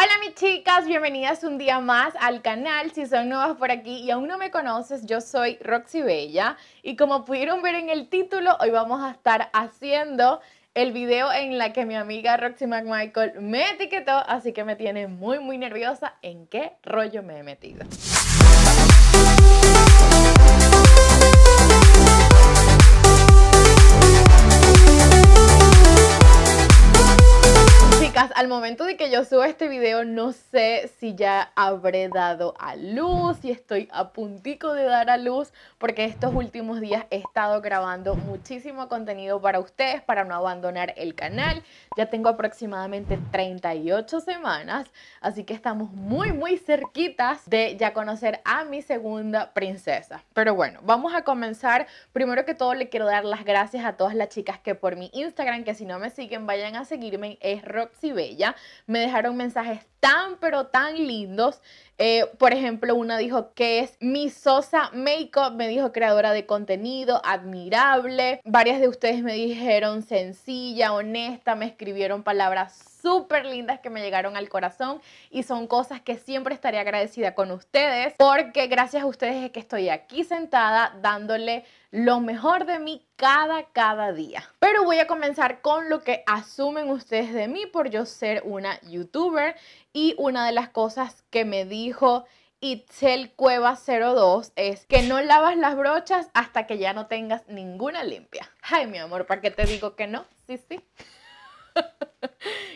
Hola mis chicas, bienvenidas un día más al canal. Si son nuevas por aquí y aún no me conoces, yo soy Roxy Bella y como pudieron ver en el título, hoy vamos a estar haciendo el video en la que mi amiga Roxy McMichael me etiquetó, así que me tiene muy muy nerviosa en qué rollo me he metido. al momento de que yo suba este video, no sé si ya habré dado a luz, si estoy a puntico de dar a luz, porque estos últimos días he estado grabando muchísimo contenido para ustedes, para no abandonar el canal. Ya tengo aproximadamente 38 semanas, así que estamos muy, muy cerquitas de ya conocer a mi segunda princesa. Pero bueno, vamos a comenzar. Primero que todo, le quiero dar las gracias a todas las chicas que por mi Instagram, que si no me siguen, vayan a seguirme, es Roxy bella. Me dejaron mensajes tan, pero tan lindos. Eh, por ejemplo, una dijo que es mi Sosa Makeup, me dijo creadora de contenido, admirable. Varias de ustedes me dijeron sencilla, honesta, me escribieron palabras súper lindas que me llegaron al corazón y son cosas que siempre estaré agradecida con ustedes porque gracias a ustedes es que estoy aquí sentada dándole lo mejor de mí cada, cada día. Pero voy a comenzar con lo que asumen ustedes de mí por yo ser una youtuber y una de las cosas que me dijo Itzel Cueva 02 es que no lavas las brochas hasta que ya no tengas ninguna limpia. Ay, mi amor, ¿para qué te digo que no? Sí, sí.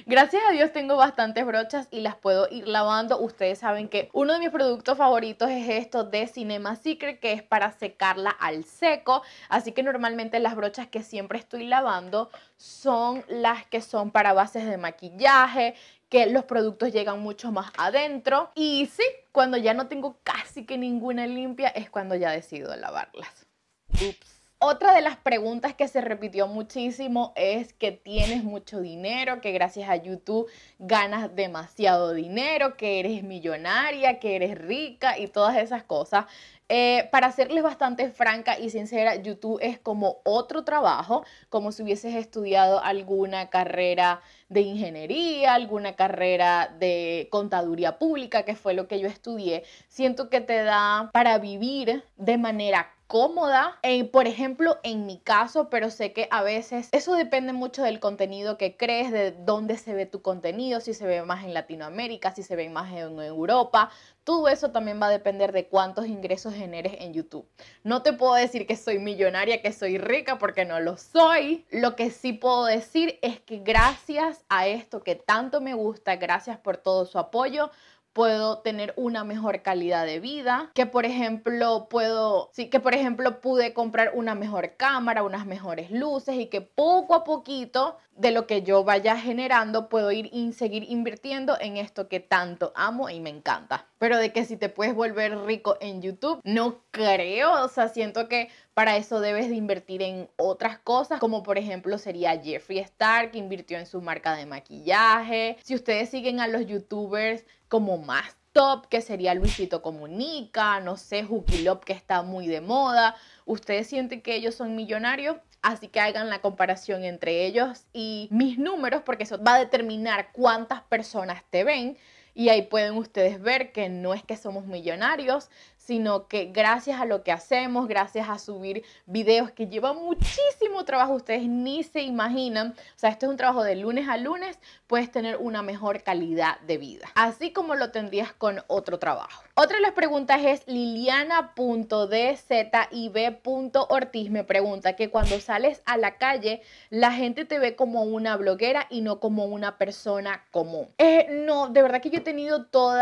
Gracias a Dios tengo bastantes brochas y las puedo ir lavando. Ustedes saben que uno de mis productos favoritos es esto de Cinema Secret, que es para secarla al seco. Así que normalmente las brochas que siempre estoy lavando son las que son para bases de maquillaje, que los productos llegan mucho más adentro. Y sí, cuando ya no tengo casi que ninguna limpia es cuando ya decido lavarlas. Ups. Otra de las preguntas que se repitió muchísimo es que tienes mucho dinero, que gracias a YouTube ganas demasiado dinero, que eres millonaria, que eres rica y todas esas cosas. Eh, para serles bastante franca y sincera, YouTube es como otro trabajo, como si hubieses estudiado alguna carrera de ingeniería, alguna carrera de contaduría pública, que fue lo que yo estudié. Siento que te da para vivir de manera cómoda, por ejemplo, en mi caso, pero sé que a veces eso depende mucho del contenido que crees, de dónde se ve tu contenido, si se ve más en Latinoamérica, si se ve más en Europa. Todo eso también va a depender de cuántos ingresos generes en YouTube. No te puedo decir que soy millonaria, que soy rica, porque no lo soy. Lo que sí puedo decir es que gracias a esto que tanto me gusta, gracias por todo su apoyo, puedo tener una mejor calidad de vida, que por ejemplo puedo, sí, que por ejemplo pude comprar una mejor cámara, unas mejores luces y que poco a poquito de lo que yo vaya generando puedo ir y seguir invirtiendo en esto que tanto amo y me encanta. Pero de que si te puedes volver rico en YouTube, no creo, o sea, siento que para eso debes de invertir en otras cosas, como por ejemplo sería Jeffree Star, que invirtió en su marca de maquillaje. Si ustedes siguen a los youtubers como más top, que sería Luisito Comunica, no sé, Lop que está muy de moda. Ustedes sienten que ellos son millonarios, así que hagan la comparación entre ellos y mis números, porque eso va a determinar cuántas personas te ven. Y ahí pueden ustedes ver que no es que somos millonarios, sino que gracias a lo que hacemos, gracias a subir videos que lleva muchísimo trabajo, ustedes ni se imaginan, o sea, esto es un trabajo de lunes a lunes, puedes tener una mejor calidad de vida, así como lo tendrías con otro trabajo. Otra de las preguntas es liliana.dzib.ortiz me pregunta que cuando sales a la calle la gente te ve como una bloguera y no como una persona común. Eh, no, de verdad que yo he tenido Todo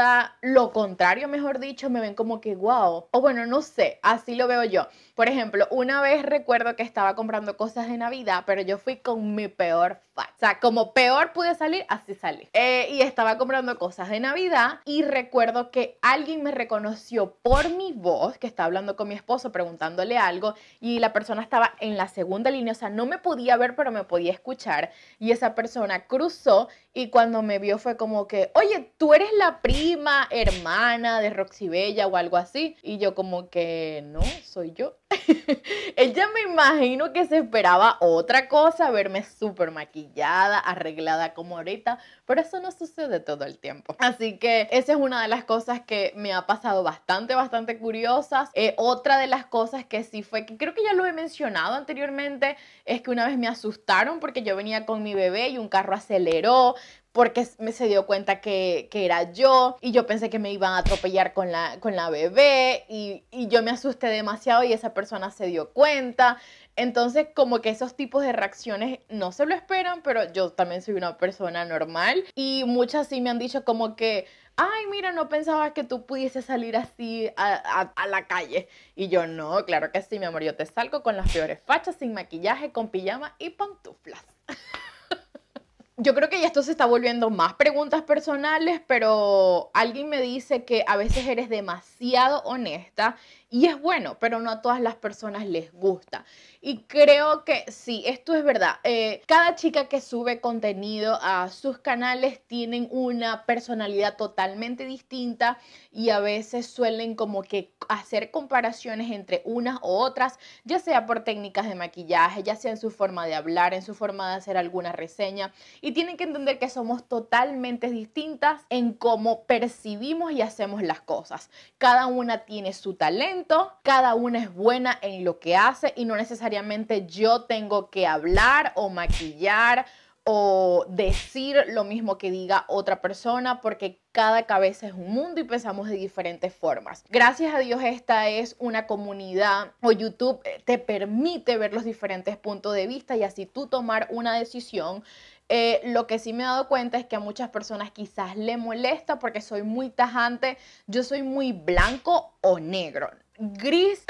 lo contrario, mejor dicho, me ven como que, o bueno, no sé, así lo veo yo. Por ejemplo, una vez recuerdo que estaba comprando cosas de Navidad, pero yo fui con mi peor fan. O sea, como peor pude salir, así salí. Eh, y estaba comprando cosas de Navidad y recuerdo que alguien me reconoció por mi voz, que estaba hablando con mi esposo preguntándole algo y la persona estaba en la segunda línea, o sea, no me podía ver, pero me podía escuchar. Y esa persona cruzó y cuando me vio fue como que, oye, tú eres la prima, hermana de Roxy Bella o algo así. Y yo como que no, soy yo. Ella me imagino que se esperaba otra cosa, verme súper maquillada, arreglada como ahorita, pero eso no sucede todo el tiempo. Así que esa es una de las cosas que me ha pasado bastante, bastante curiosas. Eh, otra de las cosas que sí fue, que creo que ya lo he mencionado anteriormente, es que una vez me asustaron porque yo venía con mi bebé y un carro aceleró, porque me se dio cuenta que, era yo y yo pensé que me iban a atropellar con la, con la bebé y, y yo me asusté demasiado y esa persona persona se dio cuenta. Entonces, como que esos tipos de reacciones no se lo esperan, pero yo también soy una persona normal y muchas sí me han dicho como que, ay, mira, no pensaba que tú pudieses salir así a, a, la calle. Y yo, no, claro que sí, mi amor, yo te salgo con las peores fachas, sin maquillaje, con pijama y pantuflas. Yo creo que ya esto se está volviendo más preguntas personales, pero alguien me dice que a veces eres demasiado honesta y es bueno, pero no a todas las personas les gusta. Y creo que sí, esto es verdad. Eh, cada chica que sube contenido a sus canales tienen una personalidad totalmente distinta y a veces suelen como que hacer comparaciones entre unas u otras, ya sea por técnicas de maquillaje, ya sea en su forma de hablar, en su forma de hacer alguna reseña. Y tienen que entender que somos totalmente distintas en cómo percibimos y hacemos las cosas. Cada una tiene su talento cada una es buena en lo que hace y no necesariamente yo tengo que hablar o maquillar o decir lo mismo que diga otra persona porque cada cabeza es un mundo y pensamos de diferentes formas. Gracias a Dios esta es una comunidad o YouTube eh, te permite ver los diferentes puntos de vista y así tú tomar una decisión eh, lo que sí me he dado cuenta es que a muchas personas quizás le molesta porque soy muy tajante, yo soy muy blanco o negro gris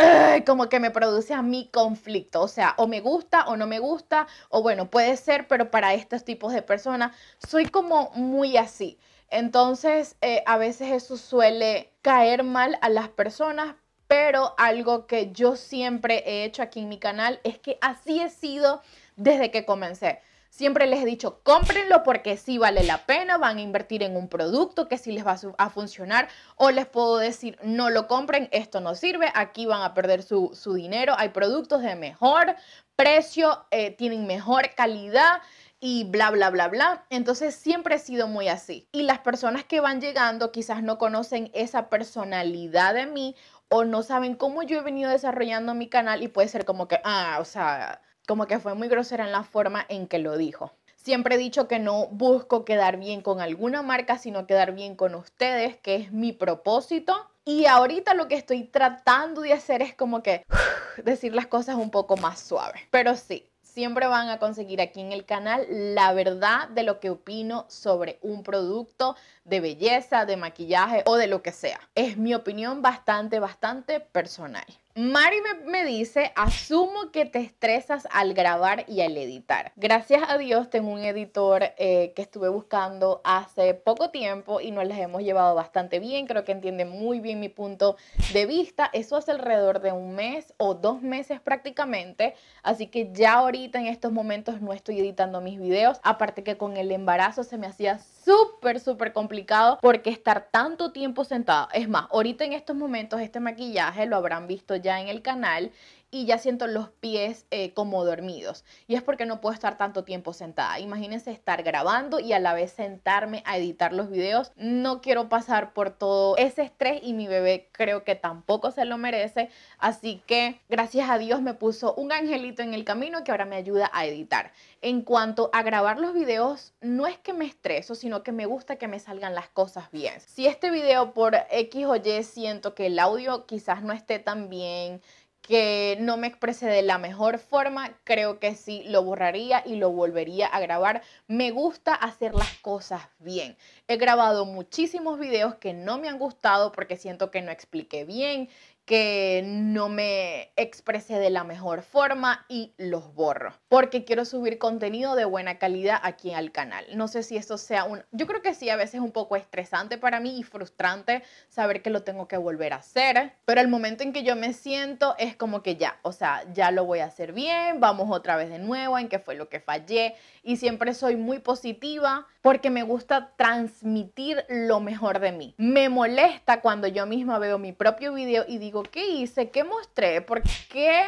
como que me produce a mí conflicto. O sea, o me gusta o no me gusta, o bueno, puede ser, pero para estos tipos de personas soy como muy así. Entonces, eh, a veces eso suele caer mal a las personas, pero algo que yo siempre he hecho aquí en mi canal es que así he sido desde que comencé. Siempre les he dicho, cómprenlo porque sí vale la pena, van a invertir en un producto que sí les va a funcionar o les puedo decir, no lo compren, esto no sirve, aquí van a perder su, dinero, hay productos de mejor precio, eh, tienen mejor calidad y bla, bla, bla, bla. Entonces siempre he sido muy así. Y las personas que van llegando quizás no conocen esa personalidad de mí o no saben cómo yo he venido desarrollando mi canal y puede ser como que, ah, o sea, como que fue muy grosera en la forma en que lo dijo. Siempre he dicho que no busco quedar bien con alguna marca, sino quedar bien con ustedes, que es mi propósito. Y ahorita lo que estoy tratando de hacer es como que decir las cosas un poco más suaves. Pero sí, siempre van a conseguir aquí en el canal la verdad de lo que opino sobre un producto de belleza, de maquillaje o de lo que sea. Es mi opinión bastante, bastante personal. Mari me, dice, asumo que te estresas al grabar y al editar. Gracias a Dios tengo un editor eh, que estuve buscando hace poco tiempo y nos las hemos llevado bastante bien. Creo que entiende muy bien mi punto de vista. Eso hace alrededor de un mes o dos meses prácticamente. Así que ya ahorita en estos momentos no estoy editando mis videos. Aparte que con el embarazo se me hacía súper, súper complicado porque estar tanto tiempo sentado, es más, ahorita en estos momentos este maquillaje lo habrán visto ya en el canal y ya siento los pies eh, como dormidos. Y es porque no puedo estar tanto tiempo sentada. Imagínense estar grabando y a la vez sentarme a editar los videos. No quiero pasar por todo ese estrés y mi bebé creo que tampoco se lo merece. Así que gracias a Dios me puso un angelito en el camino que ahora me ayuda a editar. En cuanto a grabar los videos, no es que me estreso, sino que me gusta que me salgan las cosas bien. Si este video por X o Y siento que el audio quizás no esté tan bien, que no me expresé de la mejor forma, creo que sí lo borraría y lo volvería a grabar. Me gusta hacer las cosas bien. He grabado muchísimos videos que no me han gustado porque siento que no expliqué bien, que no me exprese de la mejor forma y los borro, porque quiero subir contenido de buena calidad aquí al canal. No sé si eso sea un, yo creo que sí, a veces un poco estresante para mí y frustrante saber que lo tengo que volver a hacer, pero el momento en que yo me siento es como que ya, o sea, ya lo voy a hacer bien, vamos otra vez de nuevo, en qué fue lo que fallé, y siempre soy muy positiva porque me gusta transmitir lo mejor de mí. Me molesta cuando yo misma veo mi propio video y digo, ¿qué hice? ¿Qué mostré? ¿Por qué?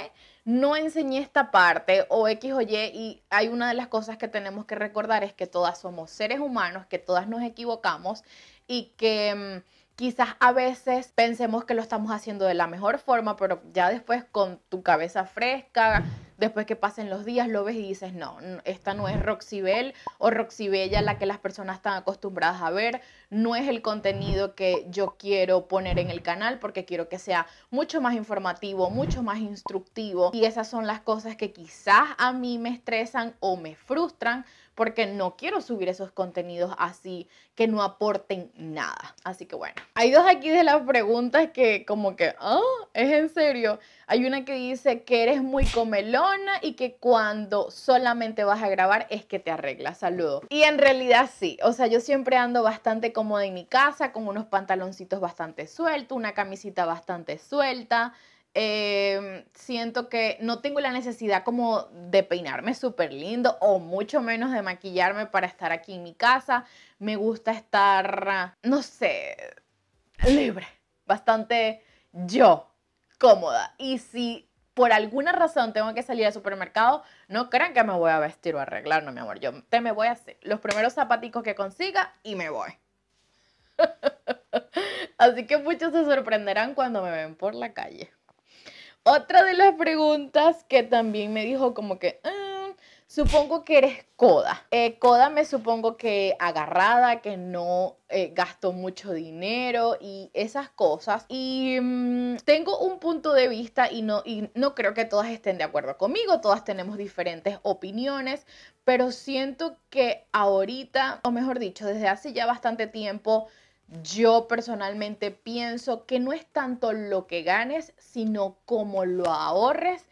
no enseñé esta parte o X o Y y hay una de las cosas que tenemos que recordar es que todas somos seres humanos, que todas nos equivocamos y que mm, quizás a veces pensemos que lo estamos haciendo de la mejor forma, pero ya después con tu cabeza fresca, después que pasen los días lo ves y dices, no, esta no es Roxibel o Roxibella la que las personas están acostumbradas a ver, no es el contenido que yo quiero poner en el canal porque quiero que sea mucho más informativo, mucho más instructivo y esas son las cosas que quizás a mí me estresan o me frustran porque no quiero subir esos contenidos así que no aporten nada. Así que bueno, hay dos aquí de las preguntas que como que, oh, es en serio. Hay una que dice que eres muy comelona y que cuando solamente vas a grabar es que te arreglas. Saludos. Y en realidad sí. O sea, yo siempre ando bastante cómoda en mi casa, con unos pantaloncitos bastante sueltos, una camisita bastante suelta. Eh, siento que no tengo la necesidad como de peinarme súper lindo o mucho menos de maquillarme para estar aquí en mi casa. Me gusta estar, no sé, libre, bastante yo. Y si por alguna razón tengo que salir al supermercado, no crean que me voy a vestir o arreglar, no, mi amor. Yo te me voy a hacer los primeros zapaticos que consiga y me voy. Así que muchos se sorprenderán cuando me ven por la calle. Otra de las preguntas que también me dijo como que, ah, Supongo que eres coda. Eh, coda me supongo que agarrada, que no eh, gasto gastó mucho dinero y esas cosas. Y mm, tengo un punto de vista y no, y no creo que todas estén de acuerdo conmigo, todas tenemos diferentes opiniones, pero siento que ahorita, o mejor dicho, desde hace ya bastante tiempo, yo personalmente pienso que no es tanto lo que ganes, sino cómo lo ahorres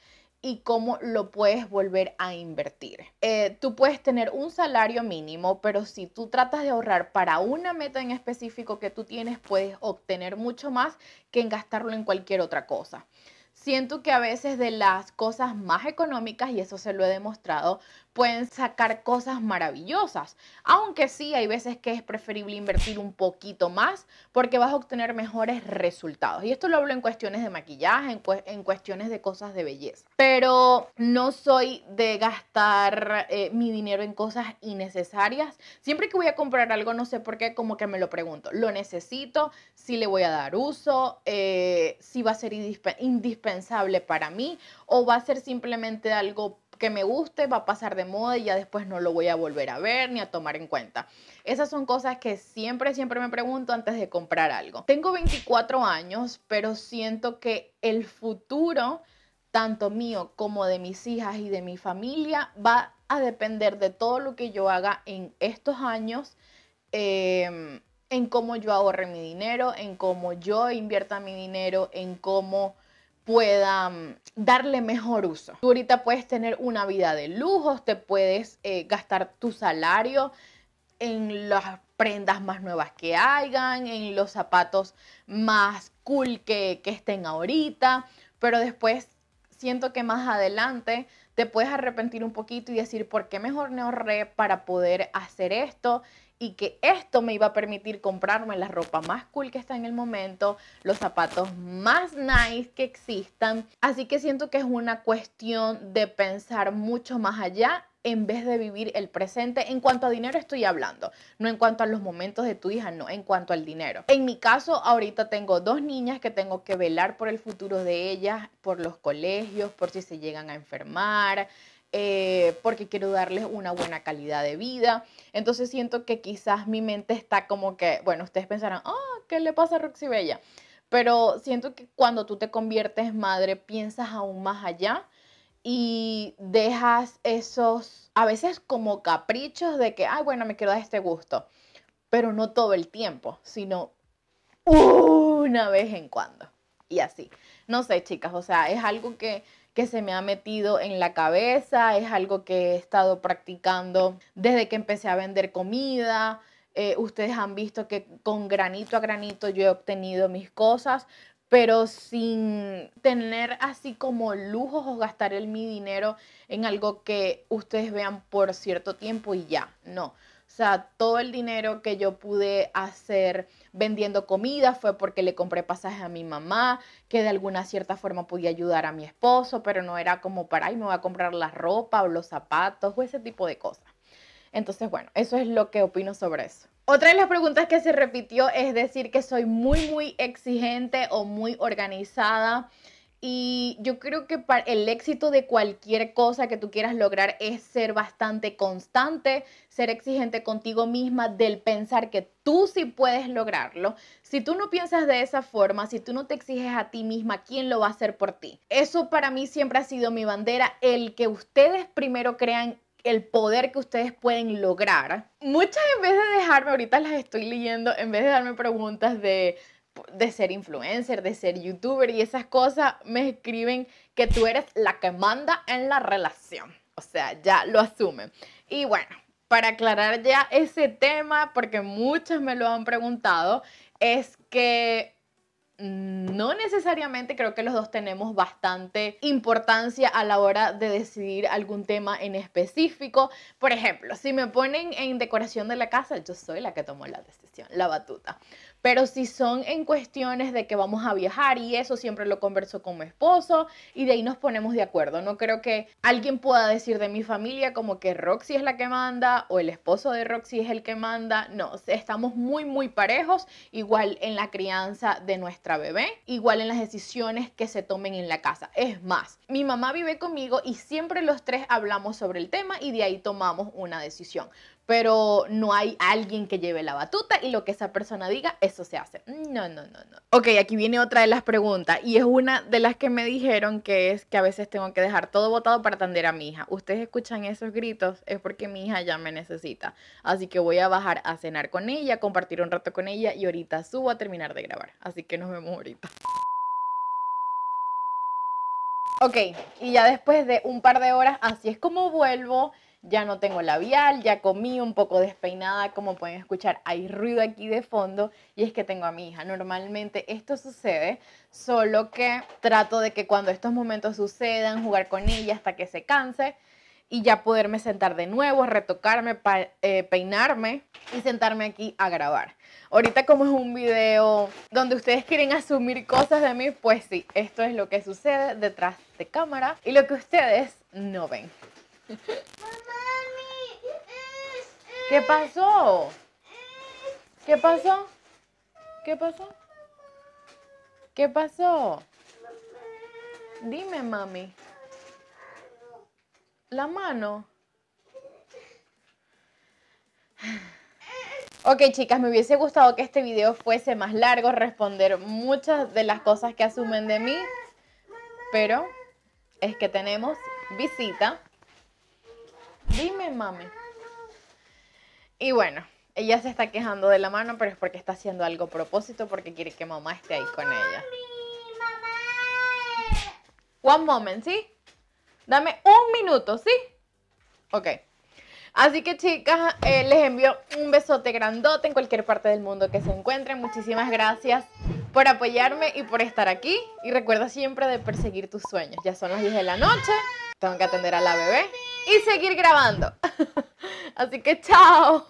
y cómo lo puedes volver a invertir. Eh, tú puedes tener un salario mínimo, pero si tú tratas de ahorrar para una meta en específico que tú tienes, puedes obtener mucho más que en gastarlo en cualquier otra cosa. Siento que a veces de las cosas más económicas, y eso se lo he demostrado, pueden sacar cosas maravillosas. Aunque sí, hay veces que es preferible invertir un poquito más porque vas a obtener mejores resultados. Y esto lo hablo en cuestiones de maquillaje, en, cuestiones de cosas de belleza. Pero no soy de gastar eh, mi dinero en cosas innecesarias. Siempre que voy a comprar algo, no sé por qué, como que me lo pregunto. ¿Lo necesito? ¿Si le voy a dar uso? Eh, ¿Si va a ser indispensable para mí? ¿O va a ser simplemente algo que me guste va a pasar de moda y ya después no lo voy a volver a ver ni a tomar en cuenta. Esas son cosas que siempre, siempre me pregunto antes de comprar algo. Tengo 24 años, pero siento que el futuro, tanto mío como de mis hijas y de mi familia, va a depender de todo lo que yo haga en estos años. Em, en cómo yo ahorre mi dinero, en cómo yo invierta mi dinero, en cómo pueda mm, darle mejor uso. Tú ahorita puedes tener una vida de lujos, te puedes eh, gastar tu salario en las prendas más nuevas que hayan en los zapatos más cool que, que estén ahorita, pero después siento que más adelante te puedes arrepentir un poquito y decir, ¿por qué mejor me ahorré para poder hacer esto? y que esto me iba a permitir comprarme la ropa más cool que está en el momento, los zapatos más nice que existan. Así que siento que es una cuestión de pensar mucho más allá en vez de vivir el presente. En cuanto a dinero estoy hablando, no en cuanto a los momentos de tu hija, no, en cuanto al dinero. En mi caso, ahorita tengo dos niñas que tengo que velar por el futuro de ellas, por los colegios, por si se llegan a enfermar, eh, porque quiero darles una buena calidad de vida. Entonces siento que quizás mi mente está como que, bueno, ustedes pensarán, ah, ¿qué le pasa a Roxy Bella? Pero siento que cuando tú te conviertes madre, piensas aún más allá y dejas esos, a veces como caprichos de que, Ah, bueno, me quiero dar este gusto, pero no todo el tiempo, sino una vez en cuando. Y así. No sé, chicas, o sea, es algo que que se me ha metido en la cabeza, es algo que he estado practicando desde que empecé a vender comida. Eh, ustedes han visto que con granito a granito yo he obtenido mis cosas, pero sin tener así como lujos o gastar el, mi dinero en algo que ustedes vean por cierto tiempo y ya, no sea, todo el dinero que yo pude hacer vendiendo comida fue porque le compré pasajes a mi mamá, que de alguna cierta forma podía ayudar a mi esposo, pero no era como para, ay, me voy a comprar la ropa o los zapatos o ese tipo de cosas. Entonces, bueno, eso es lo que opino sobre eso. Otra de las preguntas que se repitió es decir que soy muy, muy exigente o muy organizada. Y yo creo que el éxito de cualquier cosa que tú quieras lograr es ser bastante constante, ser exigente contigo misma, del pensar que tú sí puedes lograrlo. Si tú no piensas de esa forma, si tú no te exiges a ti misma, ¿quién lo va a hacer por ti? Eso para mí siempre ha sido mi bandera, el que ustedes primero crean el poder que ustedes pueden lograr. Muchas en vez de dejarme, ahorita las estoy leyendo, en vez de darme preguntas de de ser influencer, de ser youtuber y esas cosas, me escriben que tú eres la que manda en la relación. O sea, ya lo asumen. Y bueno, para aclarar ya ese tema, porque muchos me lo han preguntado, es que no necesariamente creo que los dos tenemos bastante importancia a la hora de decidir algún tema en específico. Por ejemplo, si me ponen en decoración de la casa, yo soy la que tomó la decisión, la batuta. Pero si son en cuestiones de que vamos a viajar y eso siempre lo converso con mi esposo y de ahí nos ponemos de acuerdo. No creo que alguien pueda decir de mi familia como que Roxy es la que manda o el esposo de Roxy es el que manda. No, estamos muy, muy parejos, igual en la crianza de nuestra bebé, igual en las decisiones que se tomen en la casa. Es más, mi mamá vive conmigo y siempre los tres hablamos sobre el tema y de ahí tomamos una decisión pero no hay alguien que lleve la batuta y lo que esa persona diga, eso se hace. Mm, no, no, no, no. Ok, aquí viene otra de las preguntas y es una de las que me dijeron que es que a veces tengo que dejar todo botado para atender a mi hija. Ustedes escuchan esos gritos, es porque mi hija ya me necesita. Así que voy a bajar a cenar con ella, compartir un rato con ella y ahorita subo a terminar de grabar. Así que nos vemos ahorita. Ok, y ya después de un par de horas, así es como vuelvo ya no tengo labial, ya comí un poco despeinada, como pueden escuchar, hay ruido aquí de fondo y es que tengo a mi hija. Normalmente esto sucede, solo que trato de que cuando estos momentos sucedan, jugar con ella hasta que se canse y ya poderme sentar de nuevo, retocarme, eh, peinarme y sentarme aquí a grabar. Ahorita como es un video donde ustedes quieren asumir cosas de mí, pues sí, esto es lo que sucede detrás de cámara y lo que ustedes no ven. ¿Qué pasó? ¿Qué pasó? ¿Qué pasó? ¿Qué pasó? Dime, mami. La mano. Ok chicas, me hubiese gustado que este video fuese más largo, responder muchas de las cosas que asumen de mí, pero es que tenemos visita. Dime, mami. Y bueno, ella se está quejando de la mano, pero es porque está haciendo algo a propósito, porque quiere que mamá esté ahí con ella. Eh. One moment, ¿sí? Dame un minuto, ¿sí? Ok. Así que chicas, eh, les envío un besote grandote en cualquier parte del mundo que se encuentren. Muchísimas gracias por apoyarme y por estar aquí. Y recuerda siempre de perseguir tus sueños. Ya son las 10 de la noche, tengo que atender a la bebé y seguir grabando. Así que chao.